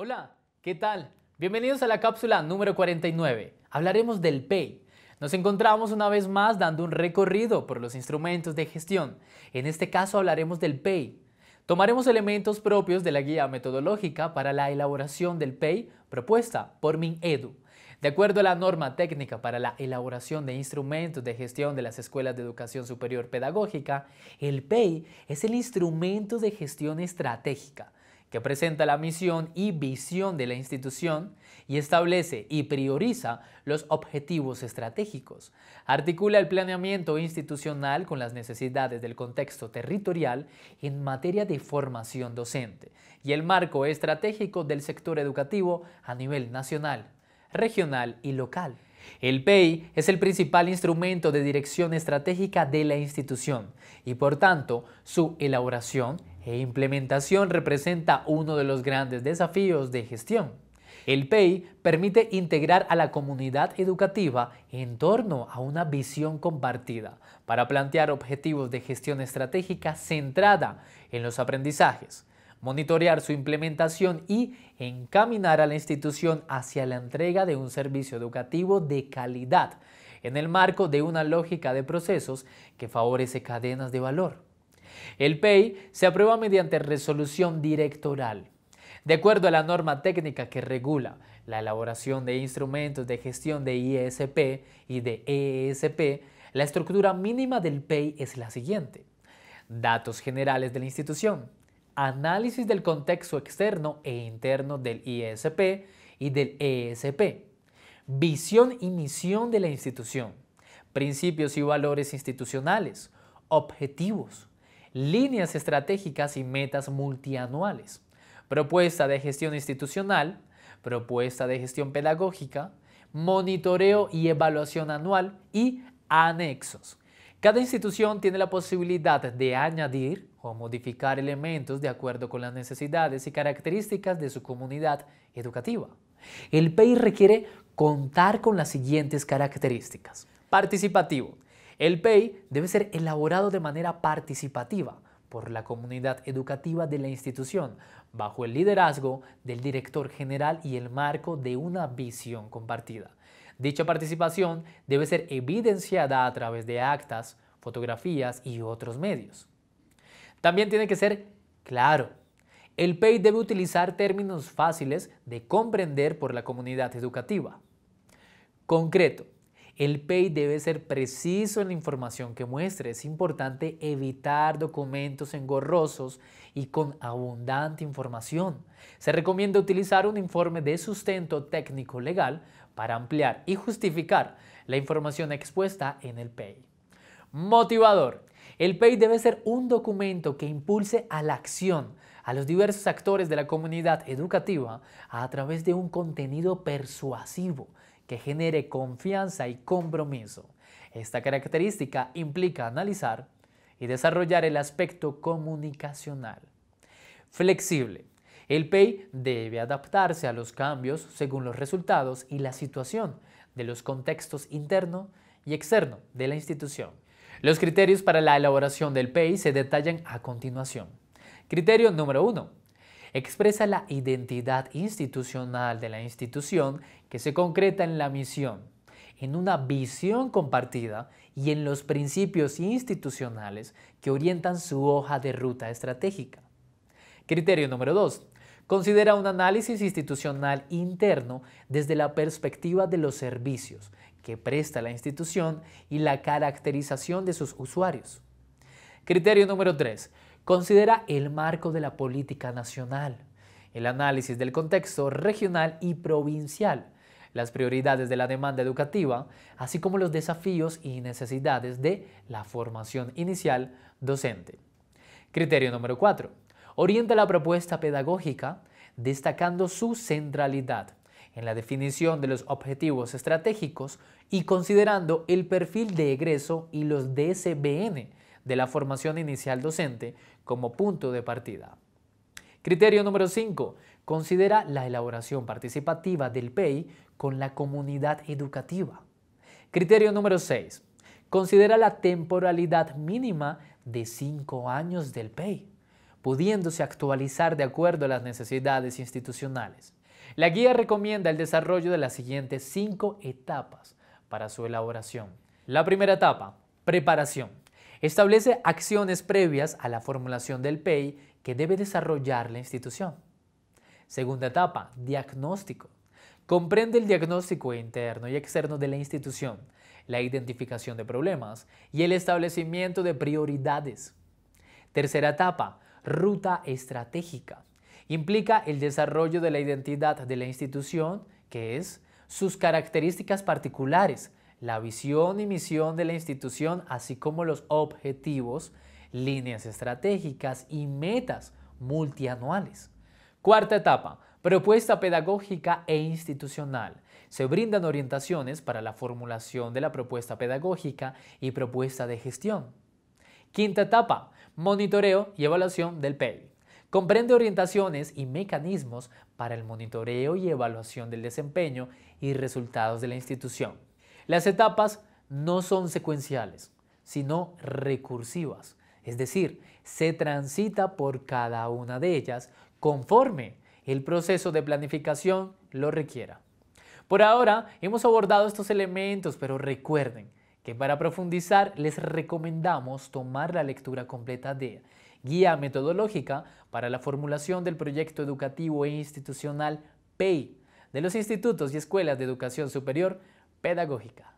Hola, ¿qué tal? Bienvenidos a la cápsula número 49. Hablaremos del PEI. Nos encontramos una vez más dando un recorrido por los instrumentos de gestión. En este caso hablaremos del PEI. Tomaremos elementos propios de la guía metodológica para la elaboración del PEI propuesta por MinEdu. De acuerdo a la norma técnica para la elaboración de instrumentos de gestión de las escuelas de educación superior pedagógica, el PEI es el instrumento de gestión estratégica que presenta la misión y visión de la institución y establece y prioriza los objetivos estratégicos. Articula el planeamiento institucional con las necesidades del contexto territorial en materia de formación docente y el marco estratégico del sector educativo a nivel nacional, regional y local. El PEI es el principal instrumento de dirección estratégica de la institución y por tanto su elaboración e implementación representa uno de los grandes desafíos de gestión. El PEI permite integrar a la comunidad educativa en torno a una visión compartida para plantear objetivos de gestión estratégica centrada en los aprendizajes, monitorear su implementación y encaminar a la institución hacia la entrega de un servicio educativo de calidad en el marco de una lógica de procesos que favorece cadenas de valor. El PEI se aprueba mediante resolución directoral. De acuerdo a la norma técnica que regula la elaboración de instrumentos de gestión de ISP y de ESP, la estructura mínima del PEI es la siguiente. Datos generales de la institución, análisis del contexto externo e interno del ISP y del ESP, visión y misión de la institución, principios y valores institucionales, objetivos, líneas estratégicas y metas multianuales, propuesta de gestión institucional, propuesta de gestión pedagógica, monitoreo y evaluación anual y anexos. Cada institución tiene la posibilidad de añadir o modificar elementos de acuerdo con las necesidades y características de su comunidad educativa. El PEI requiere contar con las siguientes características. Participativo el PEI debe ser elaborado de manera participativa por la comunidad educativa de la institución, bajo el liderazgo del director general y el marco de una visión compartida. Dicha participación debe ser evidenciada a través de actas, fotografías y otros medios. También tiene que ser claro. El PEI debe utilizar términos fáciles de comprender por la comunidad educativa. Concreto, el PEI debe ser preciso en la información que muestre. Es importante evitar documentos engorrosos y con abundante información. Se recomienda utilizar un informe de sustento técnico legal para ampliar y justificar la información expuesta en el PEI. Motivador. El PEI debe ser un documento que impulse a la acción a los diversos actores de la comunidad educativa a través de un contenido persuasivo que genere confianza y compromiso. Esta característica implica analizar y desarrollar el aspecto comunicacional. Flexible. El PEI debe adaptarse a los cambios según los resultados y la situación de los contextos interno y externo de la institución. Los criterios para la elaboración del PEI se detallan a continuación. Criterio número 1 expresa la identidad institucional de la institución que se concreta en la misión, en una visión compartida y en los principios institucionales que orientan su hoja de ruta estratégica. Criterio número 2. Considera un análisis institucional interno desde la perspectiva de los servicios que presta la institución y la caracterización de sus usuarios. Criterio número 3 considera el marco de la política nacional, el análisis del contexto regional y provincial, las prioridades de la demanda educativa, así como los desafíos y necesidades de la formación inicial docente. Criterio número 4. Orienta la propuesta pedagógica destacando su centralidad en la definición de los objetivos estratégicos y considerando el perfil de egreso y los DSBN de la formación inicial docente como punto de partida. Criterio número 5. Considera la elaboración participativa del PEI con la comunidad educativa. Criterio número 6. Considera la temporalidad mínima de 5 años del PEI, pudiéndose actualizar de acuerdo a las necesidades institucionales. La guía recomienda el desarrollo de las siguientes 5 etapas para su elaboración. La primera etapa, preparación. Establece acciones previas a la formulación del PEI que debe desarrollar la institución. Segunda etapa, diagnóstico. Comprende el diagnóstico interno y externo de la institución, la identificación de problemas y el establecimiento de prioridades. Tercera etapa, ruta estratégica. Implica el desarrollo de la identidad de la institución, que es sus características particulares, la visión y misión de la institución, así como los objetivos, líneas estratégicas y metas multianuales. Cuarta etapa, propuesta pedagógica e institucional. Se brindan orientaciones para la formulación de la propuesta pedagógica y propuesta de gestión. Quinta etapa, monitoreo y evaluación del PEI. Comprende orientaciones y mecanismos para el monitoreo y evaluación del desempeño y resultados de la institución. Las etapas no son secuenciales, sino recursivas, es decir, se transita por cada una de ellas conforme el proceso de planificación lo requiera. Por ahora hemos abordado estos elementos, pero recuerden que para profundizar les recomendamos tomar la lectura completa de Guía Metodológica para la Formulación del Proyecto Educativo e Institucional PEI de los Institutos y Escuelas de Educación Superior pedagógica.